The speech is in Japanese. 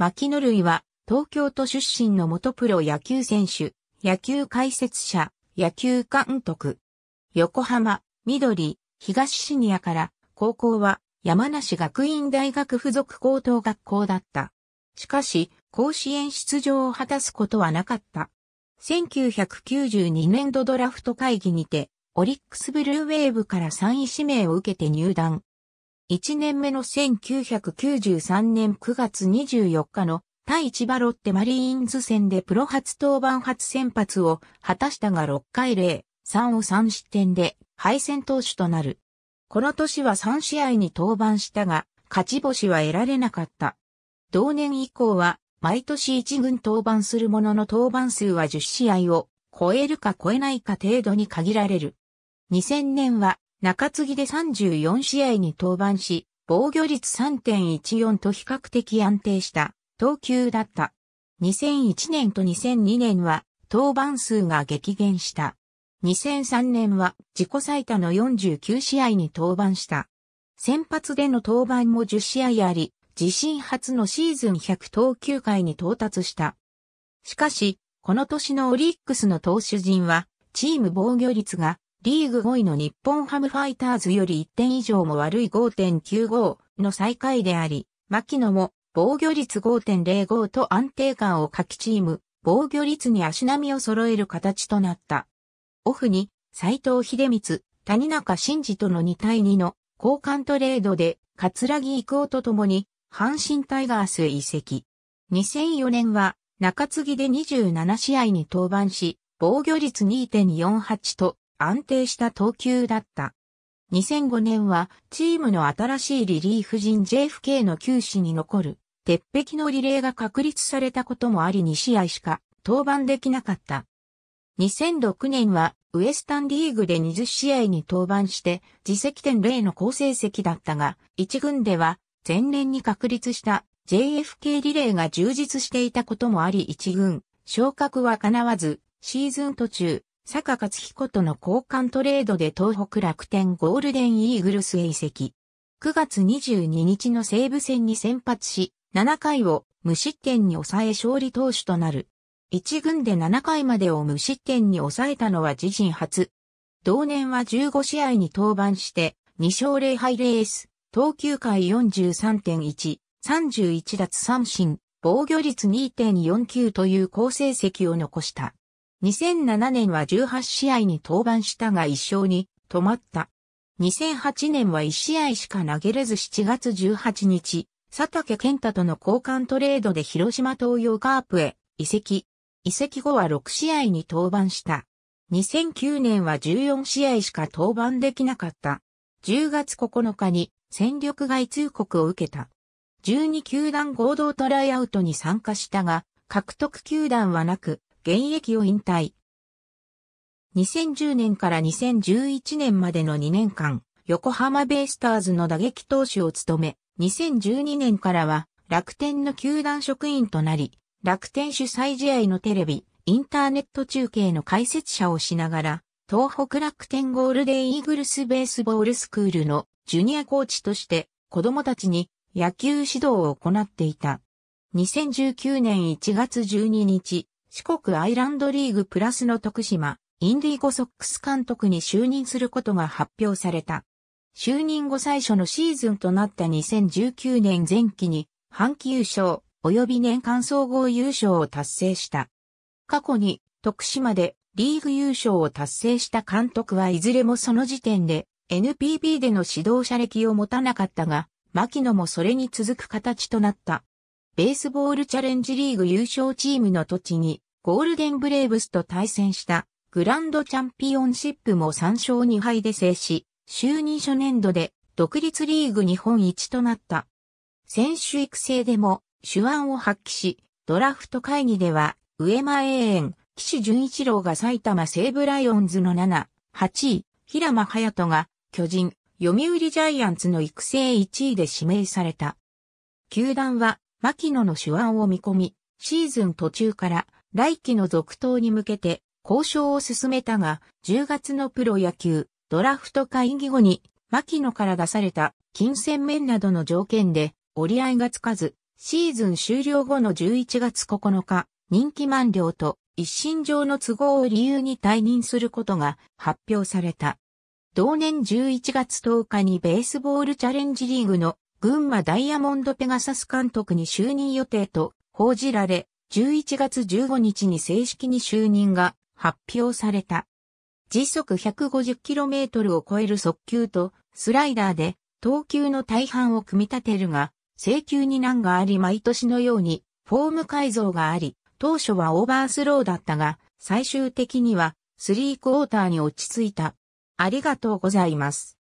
牧野類は、東京都出身の元プロ野球選手、野球解説者、野球監督。横浜、緑、東シニアから、高校は山梨学院大学附属高等学校だった。しかし、甲子園出場を果たすことはなかった。1992年度ドラフト会議にて、オリックスブルーウェーブから3位指名を受けて入団。1年目の1993年9月24日の対千葉ロッテマリーンズ戦でプロ初登板初先発を果たしたが6回0、3を3失点で敗戦投手となる。この年は3試合に登板したが、勝ち星は得られなかった。同年以降は、毎年1軍登板するものの登板数は10試合を超えるか超えないか程度に限られる。2000年は中継ぎで34試合に登板し、防御率3.14と比較的安定した投球だった。2001年と2002年は登板数が激減した。2003年は自己最多の49試合に登板した。先発での登板も10試合あり、自身初のシーズン100投球回に到達した。しかし、この年のオリックスの投手陣は、チーム防御率がリーグ5位の日本ハムファイターズより1点以上も悪い5.95の最下位であり、牧野も防御率5.05と安定感を欠きチーム、防御率に足並みを揃える形となった。オフに、斎藤秀光、谷中真嗣との2対2の交換トレードで、桂木育夫と共に、阪神タイガースへ移籍。2004年は、中継ぎで27試合に登板し、防御率2.48と安定した投球だった。2005年はチームの新しいリリーフ陣 JFK の球史に残る鉄壁のリレーが確立されたこともあり2試合しか登板できなかった。2006年はウエスタンリーグで20試合に登板して自責点0の好成績だったが、1軍では前年に確立した JFK リレーが充実していたこともあり1軍昇格は叶わず、シーズン途中坂勝彦との交換トレードで東北楽天ゴールデンイーグルスへ移籍。9月22日の西武戦に先発し、7回を無失点に抑え勝利投手となる。1軍で7回までを無失点に抑えたのは自身初。同年は15試合に登板して、2勝0敗レース、投球回43.1、31奪三振、防御率2.49という好成績を残した。2007年は18試合に登板したが1勝に止まった。2008年は1試合しか投げれず7月18日、佐竹健太との交換トレードで広島東洋カープへ移籍。移籍後は6試合に登板した。2009年は14試合しか登板できなかった。10月9日に戦力外通告を受けた。12球団合同トライアウトに参加したが、獲得球団はなく、現役を引退。2010年から2011年までの2年間、横浜ベイスターズの打撃投手を務め、2012年からは楽天の球団職員となり、楽天主催試合のテレビ、インターネット中継の解説者をしながら、東北楽天ゴールデンイーグルスベースボールスクールのジュニアコーチとして子供たちに野球指導を行っていた。2019年1月12日、四国アイランドリーグプラスの徳島、インディーゴソックス監督に就任することが発表された。就任後最初のシーズンとなった2019年前期に、半期優勝、及び年間総合優勝を達成した。過去に、徳島でリーグ優勝を達成した監督はいずれもその時点で、NPB での指導者歴を持たなかったが、牧野もそれに続く形となった。ベースボールチャレンジリーグ優勝チームの土地にゴールデンブレーブスと対戦したグランドチャンピオンシップも3勝2敗で制し、就任初年度で独立リーグ日本一となった。選手育成でも手腕を発揮し、ドラフト会議では上間永遠、岸淳一郎が埼玉西武ライオンズの7、8位、平間隼人が巨人、読売ジャイアンツの育成1位で指名された。球団は、牧野の手腕を見込み、シーズン途中から来季の続投に向けて交渉を進めたが、10月のプロ野球ドラフト会議後に、牧野から出された金銭面などの条件で折り合いがつかず、シーズン終了後の11月9日、人気満了と一身上の都合を理由に退任することが発表された。同年11月10日にベースボールチャレンジリーグの群馬ダイヤモンドペガサス監督に就任予定と報じられ、11月15日に正式に就任が発表された。時速 150km を超える速球とスライダーで投球の大半を組み立てるが、制球に難があり毎年のようにフォーム改造があり、当初はオーバースローだったが、最終的にはスリークォーターに落ち着いた。ありがとうございます。